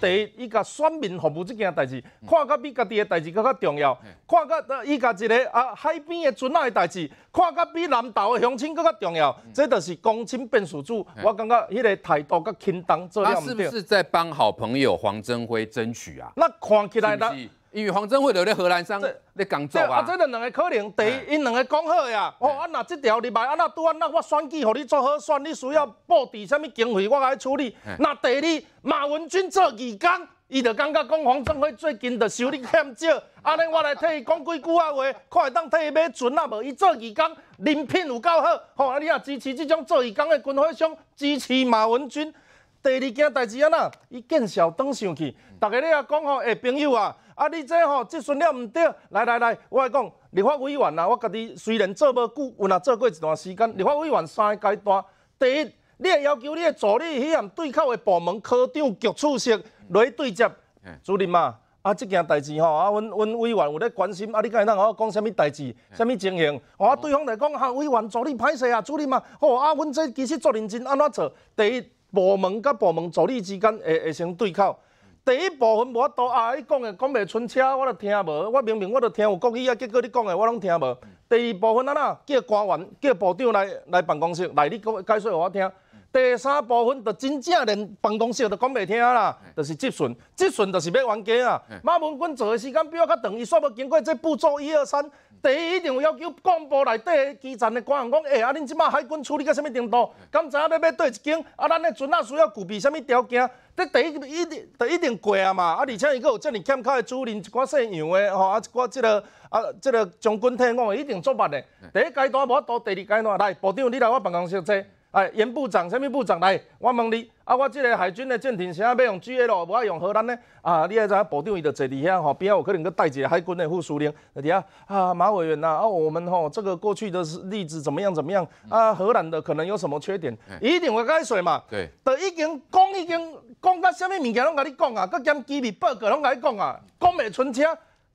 第一，伊甲选民服务即件代志，看甲比家己的代志更较重要；看甲伊甲一个啊海边的船仔的代志，看甲比南投的乡亲更较重要。这著是公亲变数主，我感觉迄个态度较轻当。他是不是在帮好朋友黄镇辉争取啊？那看起来呢？因为黄振辉在咧河南乡咧工作啊，啊，这两个可能第，因两个讲好呀。哦，啊，那这条哩卖，啊那拄安那我选举，互你做好选，你需要布置什么经费，我来处理。那第二，马文军做义工，伊就感觉讲黄振辉最近的收入欠少，安尼我来替伊讲几句话，看会当替伊买船啊无？伊做义工，人品有够好，吼，啊，你啊支持这种做义工的军火商，支持马文军。第二件代志啊呐，伊见小当上去，逐个你啊讲吼，诶，朋友啊，啊你这吼即行了毋对，来来来，我来讲，立法委员啊，我甲你虽然做无久，有若做过一段时间。立法委员三个阶段，第一，你啊要求你的助理去向对口的部门科长局处室来对接。主任嘛，啊，这件代志吼，啊，阮阮委员有咧关心，啊，你讲哪，我讲什物代志，什物情形，啊，对方来讲，啊，委员助理歹势啊，主任嘛，吼，啊，阮这其实做认真，安怎做？第一。部门甲部门助理之间会会成对口。第一部分无法度啊，你讲的讲袂准车，我都听无。我明明我都听有国语啊，结果你讲的我拢听无。第二部分啊怎叫官员、叫部长来来办公室来，你讲解释互我听。第三部分就真正连办公室都讲袂听啦，就是质询，质询就是要冤家啊。马文军坐的时间比我较长，伊煞要经过这步骤一二三。第一一定有要求，国部内底基层的官员讲，诶，啊，恁即摆海军处理到虾米程度，敢知影要要对一间？啊，咱的船啊需要具备虾米条件，这第一一定得一定过啊嘛，啊，而且伊佫有遮尼欠考的主任，一寡姓杨的吼，啊，一寡即个啊，即个将军天王一定做袂的。第一阶段无法度，第二阶段来，部长你来我办公室坐。哎，严部长、什么部长来？我问你，啊，我这个海军的舰艇，现在要用 G A 喽，无爱用荷兰的？啊，你也知部长伊就坐伫遐吼，边有可能去带几海军的副司令。对啊，啊，马委员呐，啊，我们吼这个过去的是例子怎么样怎么样？啊，荷兰的可能有什么缺点？一会跟解释嘛，对，都已经讲，已经讲到什么物件拢甲你讲啊，佮将机密报告拢甲你讲啊，讲袂准车。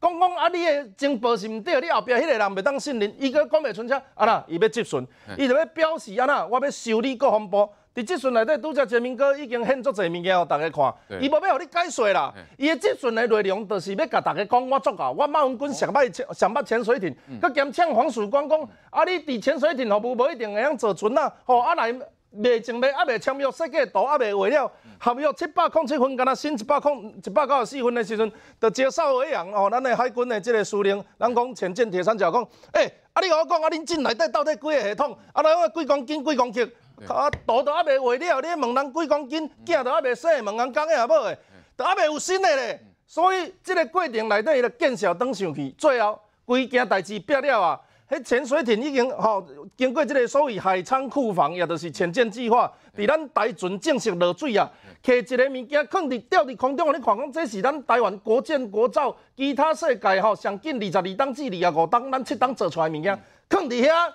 讲讲啊！你诶情报是毋对，你后壁迄个人未当信任，伊阁讲未出声啊！呐，伊要质询，伊就要表示啊呐，我要修理国防部。伫质询内底，拄则陈明哥已经献足侪物件互大家看，伊无要互你解说啦。伊诶质询诶内容，著是要甲大家讲我作啊，我马文军上捌上捌潜水艇，佮兼呛黄曙光讲啊，你伫潜水艇服务无一定会晓坐船啊，吼啊来。未成立，还未签约，设计图还未画了，合约七百零七分，敢那剩一百零一百九十四分的时阵，就接受一样哦，咱的海军的这个司令，咱讲前进铁三角讲，诶，啊你甲我讲，啊恁进内底到底几个系统，啊内个几公斤几公斤，啊图都还未画了，你问人几公斤，镜都还未说，问人讲一下无的，都还未有新的咧，所以这个过程内底就见设当上去，最后几件代志毕了啊。迄潜水艇已经吼，经过这个所谓海仓库房，也就是潜舰计划，在咱台船正式落水啊，放一个物件，放伫吊伫空中，你看讲，这是咱台湾国建国造，其他世界吼上近二十二档至二十五档，咱七档做出来物件，放伫遐。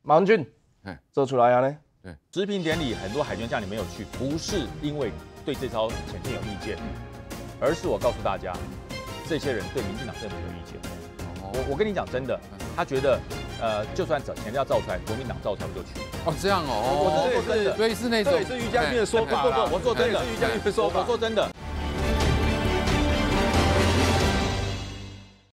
马文君，做出来啊呢？哎，阅兵典礼很多海军将领没有去，不是因为对这艘潜艇有意见，而是我告诉大家。这些人对民进党真的没有意见。我我跟你讲真的，他觉得，呃，就算找钱要造出来，国民党造出来不就去。哦，这样哦，我做真的，所以是那种是于将军的说法。不不，我做真的，于将军的说法，说真的。